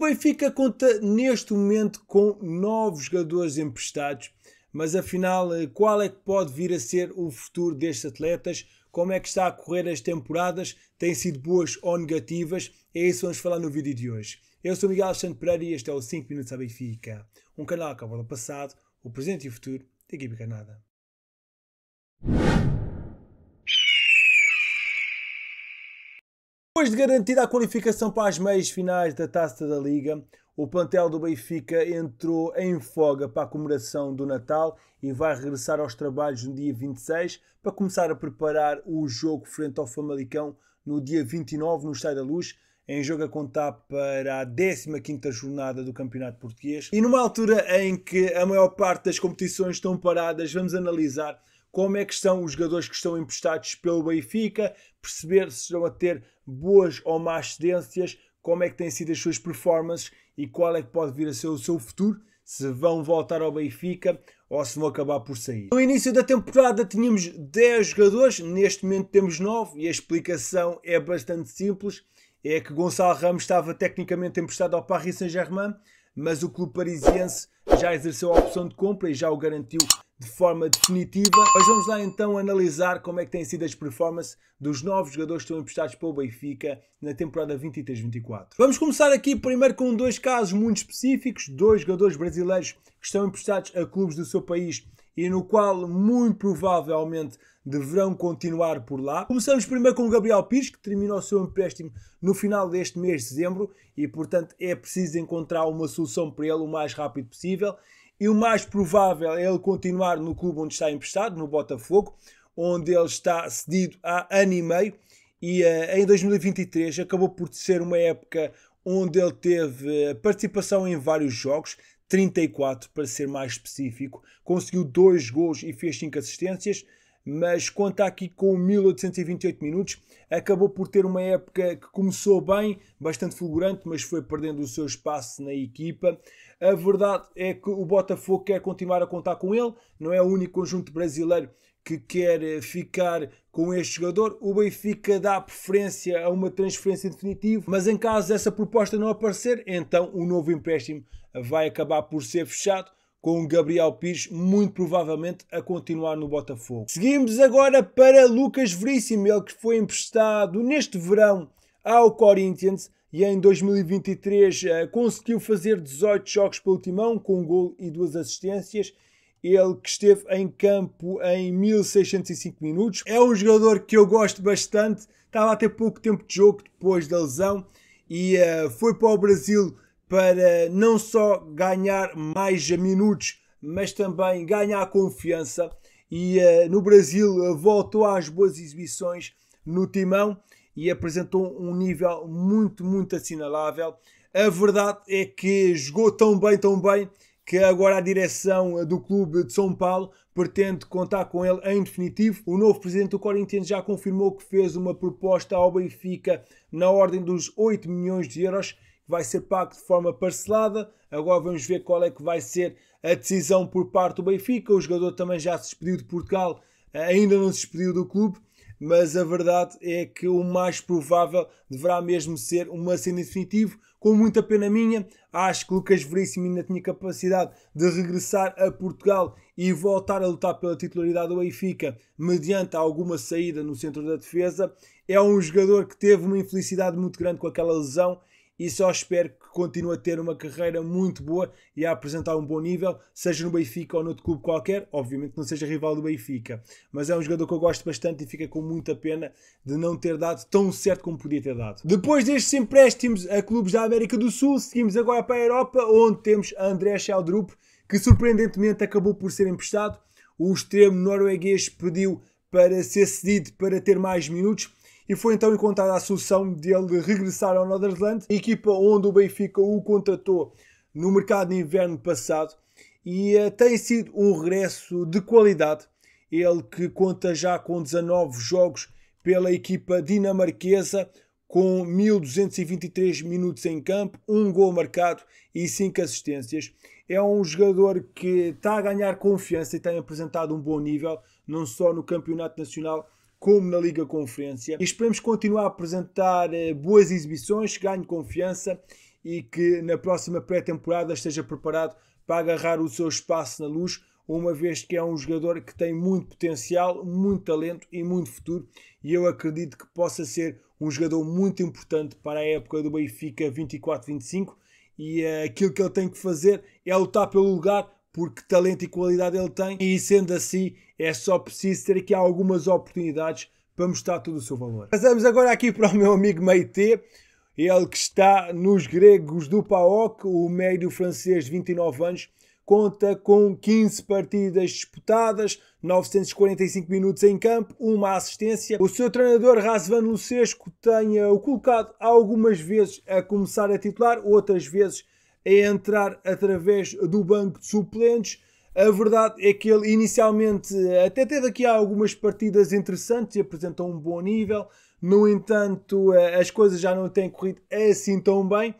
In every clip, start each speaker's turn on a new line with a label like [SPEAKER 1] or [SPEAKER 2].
[SPEAKER 1] Benfica conta neste momento com novos jogadores emprestados, mas afinal, eh, qual é que pode vir a ser o futuro destes atletas? Como é que está a correr as temporadas? Têm sido boas ou negativas? É isso que vamos falar no vídeo de hoje. Eu sou Miguel Alexandre Pereira e este é o 5 Minutos à Benfica, um canal que aborda o passado, o presente e o futuro da equipe Canada. Depois de garantida a qualificação para as meias finais da Taça da Liga, o plantel do Benfica entrou em folga para a comemoração do Natal e vai regressar aos trabalhos no dia 26 para começar a preparar o jogo frente ao Famalicão no dia 29 no Estádio da Luz, em jogo a contar para a 15 jornada do Campeonato Português. E numa altura em que a maior parte das competições estão paradas, vamos analisar como é que estão os jogadores que estão emprestados pelo Benfica, perceber se estão a ter boas ou más cedências, como é que têm sido as suas performances e qual é que pode vir a ser o seu futuro, se vão voltar ao Benfica ou se vão acabar por sair. No início da temporada tínhamos 10 jogadores, neste momento temos 9 e a explicação é bastante simples é que Gonçalo Ramos estava tecnicamente emprestado ao Paris Saint-Germain, mas o clube parisiense já exerceu a opção de compra e já o garantiu de forma definitiva. Mas vamos lá então analisar como é que têm sido as performances dos novos jogadores que estão emprestados pelo Benfica na temporada 23-24. Vamos começar aqui primeiro com dois casos muito específicos, dois jogadores brasileiros que estão emprestados a clubes do seu país e no qual muito provavelmente deverão continuar por lá. Começamos primeiro com o Gabriel Pires, que termina o seu empréstimo no final deste mês de dezembro e, portanto, é preciso encontrar uma solução para ele o mais rápido possível. E o mais provável é ele continuar no clube onde está emprestado, no Botafogo, onde ele está cedido há ano e meio. E uh, em 2023 acabou por ser uma época onde ele teve eh, participação em vários jogos, 34 para ser mais específico, conseguiu dois gols e fez 5 assistências, mas conta aqui com 1828 minutos, acabou por ter uma época que começou bem, bastante fulgurante, mas foi perdendo o seu espaço na equipa. A verdade é que o Botafogo quer continuar a contar com ele, não é o único conjunto brasileiro que quer eh, ficar com este jogador. O Benfica dá preferência a uma transferência definitiva, mas em caso dessa proposta não aparecer, então o um novo empréstimo vai acabar por ser fechado com o Gabriel Pires muito provavelmente a continuar no Botafogo. Seguimos agora para Lucas Veríssimo, ele que foi emprestado neste verão ao Corinthians e em 2023 uh, eh, conseguiu fazer 18 jogos pelo timão com um gol e duas assistências. Ele que esteve em campo em 1605 minutos. É um jogador que eu gosto bastante. Estava até pouco tempo de jogo depois da lesão e uh, foi para o Brasil para não só ganhar mais minutos, mas também ganhar confiança. E uh, no Brasil eh, voltou às boas exibições no timão e apresentou um nível muito, muito assinalável. A verdade é que jogou tão bem, tão bem, que agora a direção eh, do clube de São Paulo pretende contar com ele em definitivo. O novo presidente do Corinthians já confirmou que fez uma proposta ao Benfica na ordem dos 8 milhões de euros vai ser pago de forma parcelada. Agora vamos ver qual é que vai ser a decisão por parte do Benfica. O jogador também já se despediu de Portugal, ainda não se despediu do clube, mas a verdade é que o mais provável deverá mesmo ser uma cena definitiva Com muita pena minha, acho que Lucas Veríssimo ainda tinha capacidade de regressar a Portugal e voltar a lutar pela titularidade do Benfica mediante alguma saída no centro da defesa. É um jogador que teve uma infelicidade muito grande com aquela lesão e só espero que continue a ter uma carreira muito boa e a apresentar um bom nível, seja no Benfica ou noutro clube qualquer, obviamente não seja rival do Benfica, mas é um jogador que eu gosto bastante e fica com muita pena de não ter dado tão certo como podia ter dado. Depois destes empréstimos a clubes da América do Sul, seguimos agora para a Europa, onde temos André Sheldrup, que surpreendentemente acabou por ser emprestado. O extremo norueguês pediu para ser cedido para ter mais minutos e foi então encontrada a solução dele regressar ao Norderland, equipa onde o Benfica o contratou no mercado de inverno passado e eh, tem sido um regresso de qualidade. Ele que conta já com 19 jogos pela equipa dinamarquesa, com 1.223 minutos em campo, um gol marcado e 5 assistências. É um jogador que está a ganhar confiança e tem apresentado um bom nível, não só no Campeonato Nacional, como na Liga Conferência. E esperemos continuar a apresentar eh, boas exibições, ganhe confiança e que na próxima pré-temporada esteja preparado para agarrar o seu espaço na luz, uma vez que é um jogador que tem muito potencial, muito talento e muito futuro, e eu acredito que possa ser um jogador muito importante para a época do Benfica 24-25. E uh, aquilo que ele tem que fazer é lutar pelo lugar, porque talento e qualidade ele tem, e sendo assim, é só preciso ter aqui algumas oportunidades para mostrar todo o seu valor. Passamos agora aqui para o meu amigo Meite, ele que está nos gregos do PAOK, o médio francês de 29 anos, conta com 15 partidas disputadas, 945 minutos em campo, uma assistência. O seu treinador Razvan Lucesco tenha o colocado algumas vezes a começar a titular, outras vezes a entrar através do banco de suplentes. A verdade é que ele inicialmente eh, até teve aqui algumas partidas interessantes e apresentou um bom nível. No entanto, eh, as coisas já não têm corrido assim tão bem.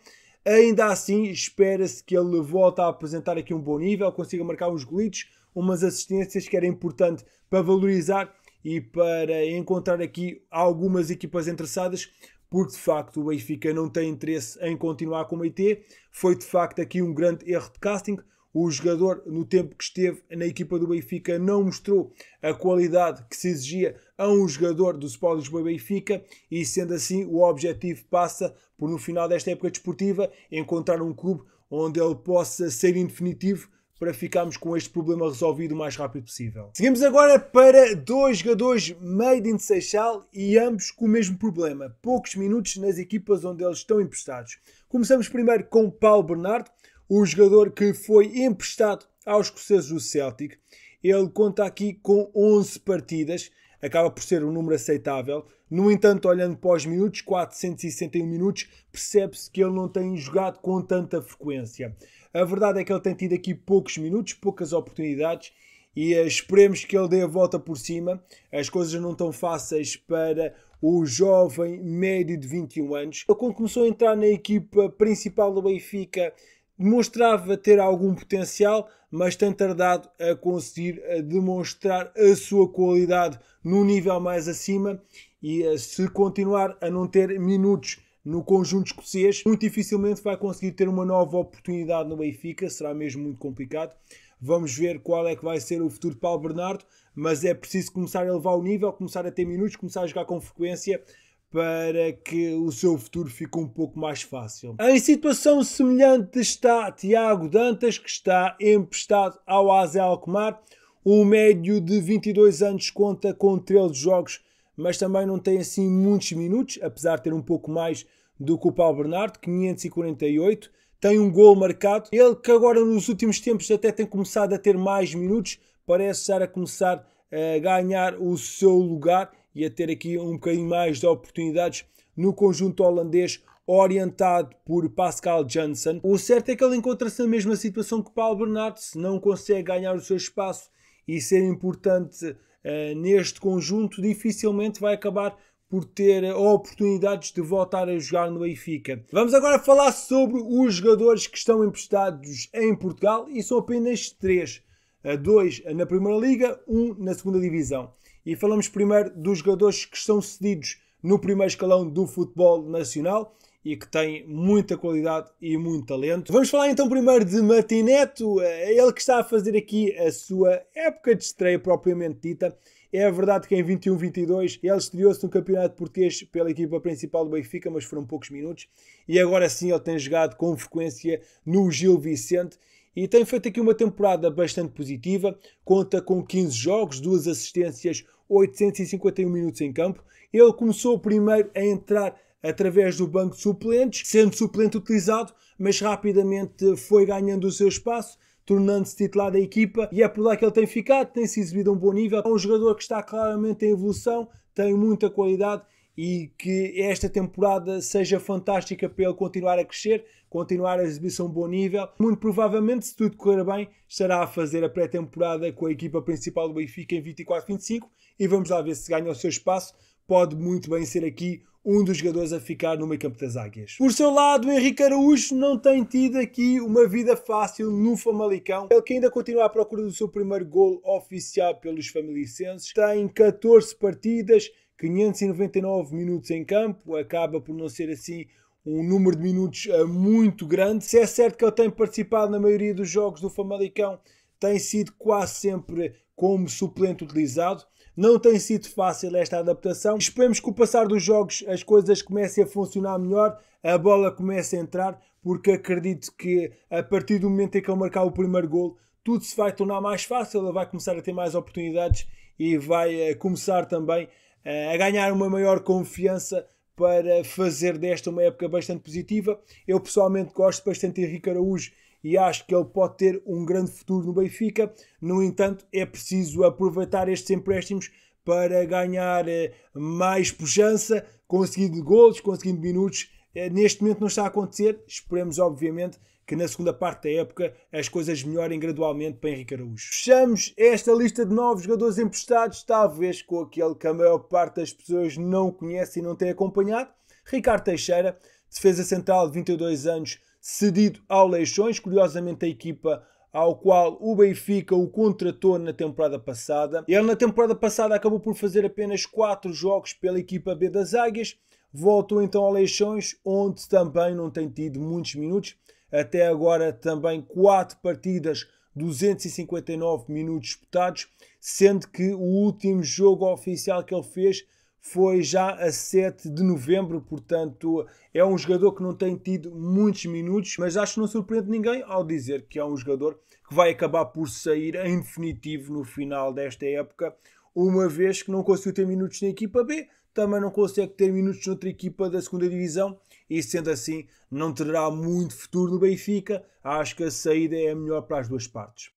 [SPEAKER 1] Ainda assim, espera-se que ele volte a apresentar aqui um bom nível, consiga marcar uns golitos, umas assistências que era importante para valorizar e para encontrar aqui algumas equipas interessadas, porque de facto o Benfica não tem interesse em continuar com o IT. Foi de facto aqui um grande erro de casting. O jogador, no tempo que esteve na equipa do Benfica, não mostrou a qualidade que se exigia a um jogador do Sport Lisboa Benfica e, sendo assim, o objetivo passa por, no final desta época desportiva, encontrar um clube onde ele possa ser indefinitivo para ficarmos com este problema resolvido o mais rápido possível. Seguimos agora para dois jogadores made in Seixal e ambos com o mesmo problema. Poucos minutos nas equipas onde eles estão emprestados. Começamos primeiro com Paulo Bernardo, o jogador que foi emprestado aos escoceses do Celtic. Ele conta aqui com 11 partidas, acaba por ser um número aceitável. No entanto, olhando para os minutos, 461 minutos, percebe-se que ele não tem jogado com tanta frequência. A verdade é que ele tem tido aqui poucos minutos, poucas oportunidades e eh, esperemos que ele dê a volta por cima. As coisas não estão fáceis para o jovem médio de 21 anos. Ele, quando começou a entrar na equipa principal do Benfica, demonstrava ter algum potencial, mas tem tardado a conseguir eh, demonstrar a sua qualidade num nível mais acima. E eh, se continuar a não ter minutos no conjunto escocês, muito dificilmente vai conseguir ter uma nova oportunidade no Benfica, será mesmo muito complicado. Vamos ver qual é que vai ser o futuro de Paulo Bernardo, mas é preciso começar a elevar o nível, começar a ter minutos, começar a jogar com frequência para que o seu futuro fique um pouco mais fácil. Em situação semelhante está Tiago Dantas, que está emprestado ao AZ Alkmaar. O médio de 22 anos conta com 13 jogos mas também não tem assim muitos minutos, apesar de ter um pouco mais do que o Paulo Bernardo, 548. Tem um gol marcado. Ele que agora nos últimos tempos até tem começado a ter mais minutos, parece estar a começar a ganhar o seu lugar e a ter aqui um bocadinho mais de oportunidades no conjunto holandês orientado por Pascal Janssen. O certo é que ele encontra-se na mesma situação que Paulo Bernardo, se não consegue ganhar o seu espaço e ser importante eh, neste conjunto, dificilmente vai acabar por ter eh, oportunidades de voltar a jogar no Benfica. Vamos agora falar sobre os jogadores que estão emprestados em Portugal e são apenas três: eh, dois na Primeira Liga, um na Segunda Divisão. E falamos primeiro dos jogadores que estão cedidos no primeiro escalão do futebol nacional e que tem muita qualidade e muito talento. Vamos falar então primeiro de Matineto, é ele que está a fazer aqui a sua época de estreia propriamente dita. É verdade que em 21-22 ele estreou-se no Campeonato Português pela equipa principal do Benfica, mas foram poucos minutos. E agora sim ele tem jogado com frequência no Gil Vicente e tem feito aqui uma temporada bastante positiva. Conta com 15 jogos, duas assistências, 851 minutos em campo. Ele começou primeiro a entrar através do banco de suplentes, sendo suplente utilizado, mas rapidamente foi ganhando o seu espaço tornando-se titular da equipa e é por lá que ele tem ficado, tem se exibido a um bom nível. É um jogador que está claramente em evolução, tem muita qualidade e que esta temporada seja fantástica para ele continuar a crescer, continuar a exibir-se a um bom nível. Muito provavelmente, se tudo correr bem, estará a fazer a pré-temporada com a equipa principal do Benfica em 24-25 e vamos lá ver se ganha o seu espaço pode muito bem ser aqui um dos jogadores a ficar no meio campo das águias. Por seu lado, o Henrique Araújo não tem tido aqui uma vida fácil no Famalicão. Ele que ainda continua à procura do seu primeiro gol oficial pelos Está Tem 14 partidas, 599 minutos em campo. Acaba por não ser assim um número de minutos eh, muito grande. Se é certo que ele tem participado na maioria dos jogos do Famalicão, tem sido quase sempre como suplente utilizado. Não tem sido fácil esta adaptação. Esperemos que com o passar dos jogos as coisas comecem a funcionar melhor, a bola comece a entrar, porque acredito que a partir do momento em que ele marcar o primeiro gol, tudo se vai tornar mais fácil, ele vai começar a ter mais oportunidades e vai eh, começar também eh, a ganhar uma maior confiança para fazer desta uma época bastante positiva. Eu pessoalmente gosto bastante de Henrique Araújo e acho que ele pode ter um grande futuro no Benfica. No entanto, é preciso aproveitar estes empréstimos para ganhar eh, mais pujança, conseguindo golos, conseguindo minutos. Eh, neste momento não está a acontecer. Esperemos, obviamente, que na segunda parte da época as coisas melhorem gradualmente para Henrique Araújo. Fechamos esta lista de novos jogadores emprestados, talvez com aquele que a maior parte das pessoas não conhece e não tem acompanhado. Ricardo Teixeira, defesa central de 22 anos, cedido ao Leixões, curiosamente a equipa ao qual o Benfica o contratou na temporada passada. Ele na temporada passada acabou por fazer apenas 4 jogos pela equipa B das Águias, voltou então ao Leixões, onde também não tem tido muitos minutos, até agora também 4 partidas 259 minutos disputados, sendo que o último jogo oficial que ele fez foi já a 7 de novembro, portanto é um jogador que não tem tido muitos minutos, mas acho que não surpreende ninguém ao dizer que é um jogador que vai acabar por sair em definitivo no final desta época, uma vez que não conseguiu ter minutos na equipa B, também não consegue ter minutos noutra equipa da segunda divisão e sendo assim não terá muito futuro no Benfica. Acho que a saída é a melhor para as duas partes.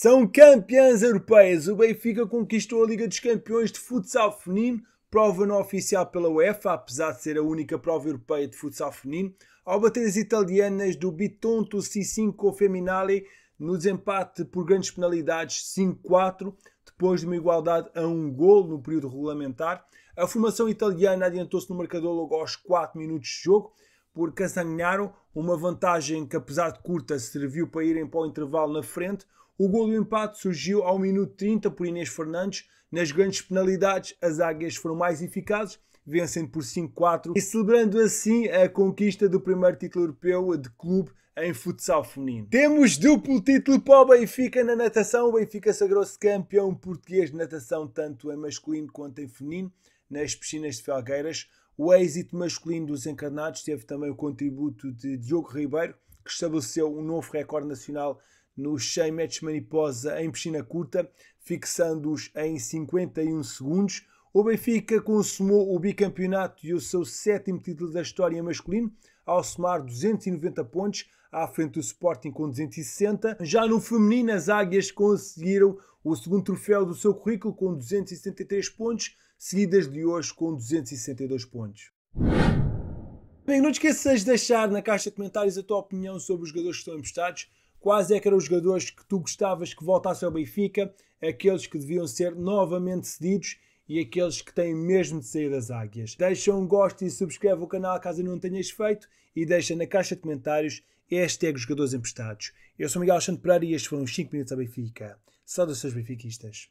[SPEAKER 1] São campeãs europeias. O Benfica conquistou a Liga dos Campeões de Futsal Feminino, prova não oficial pela UEFA, apesar de ser a única prova europeia de futsal feminino, ao bater as italianas do Bitonto C5 Feminale no desempate por grandes penalidades 5-4, depois de uma igualdade a um gol no período regulamentar. A formação italiana adiantou-se no marcador logo aos 4 minutos de jogo, porque assanharam uma vantagem que, apesar de curta, serviu para irem para o intervalo na frente. O gol do empate surgiu ao minuto 30 por Inês Fernandes. Nas grandes penalidades, as águias foram mais eficazes, vencendo por 5-4 e celebrando assim a conquista do primeiro título europeu de clube em futsal feminino. Temos duplo título para o Benfica na natação. O Benfica sagrou-se campeão português de natação, tanto em masculino quanto em feminino, nas piscinas de Felgueiras. O êxito masculino dos encarnados teve também o contributo de Diogo Ribeiro, que estabeleceu um novo recorde nacional no 100 metros mariposa em piscina curta, fixando-os em 51 segundos. O Benfica consumou o bicampeonato e o seu sétimo título da história masculino, ao somar 290 pontos, à frente do Sporting com 260. Já no feminino, as Águias conseguiram o segundo troféu do seu currículo com 273 pontos, seguidas de hoje com 262 pontos. Bem, não te esqueças de deixar na caixa de comentários a tua opinião sobre os jogadores que estão emprestados quais é que eram os jogadores que tu gostavas que voltassem ao Benfica, aqueles que deviam ser novamente cedidos e aqueles que têm mesmo de sair das águias. Deixa um gosto e subscreve o canal caso não tenhas feito e deixa na caixa de comentários hashtag jogadores emprestados. Eu sou Miguel Alexandre Pereira e estes foram os 5 minutos a Benfica. Saudações benfiquistas.